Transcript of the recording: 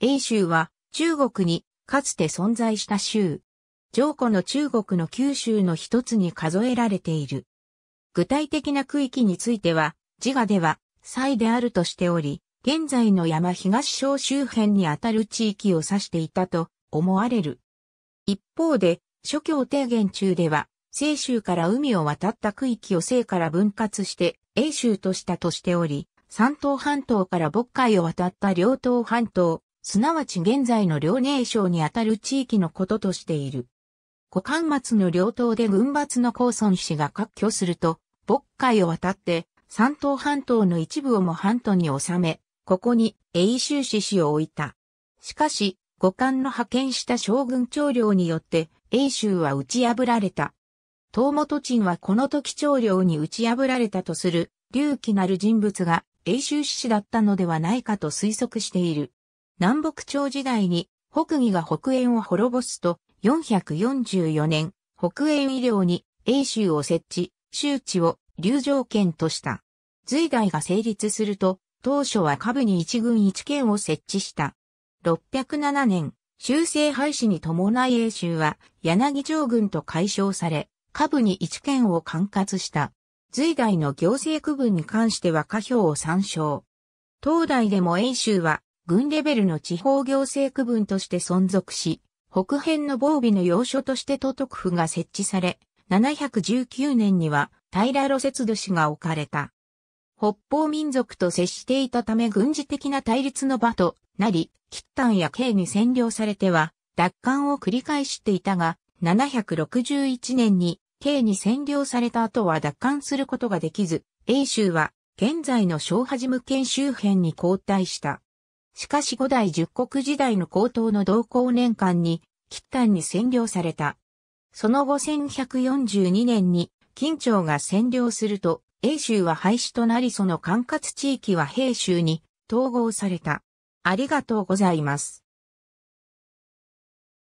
英州は中国にかつて存在した州。上古の中国の九州の一つに数えられている。具体的な区域については、自我では、西であるとしており、現在の山東省周辺にあたる地域を指していたと思われる。一方で、諸教提言中では、西州から海を渡った区域を西から分割して、英州としたとしており、山東半島から渤海を渡った両東半島、すなわち現在の遼寧省にあたる地域のこととしている。古関末の両党で軍閥の高孫氏が割拠すると、渤海を渡って、山東半島の一部をも半島に収め、ここに永州市氏を置いた。しかし、五冠の派遣した将軍長領によって、永州は打ち破られた。東本鎮はこの時長領に打ち破られたとする、隆起なる人物が永州市氏だったのではないかと推測している。南北朝時代に北魏が北燕を滅ぼすと、444年、北燕医療に英州を設置、周知を流上県とした。隋代が成立すると、当初は下部に一軍一県を設置した。607年、修正廃止に伴い英州は柳城軍と解消され、下部に一県を管轄した。隋代の行政区分に関しては下表を参照。東大でも英州は軍レベルの地方行政区分として存続し、北辺の防備の要所として都督府が設置され、719年には平路節度市が置かれた。北方民族と接していたため軍事的な対立の場となり、吉丹や慶に占領されては、奪還を繰り返していたが、761年に慶に占領された後は奪還することができず、英州は現在の小波事務県周辺に後退した。しかし五代十国時代の高等の同行年間に、吉丹に占領された。その後1142年に、金朝が占領すると、英州は廃止となりその管轄地域は平州に統合された。ありがとうございます。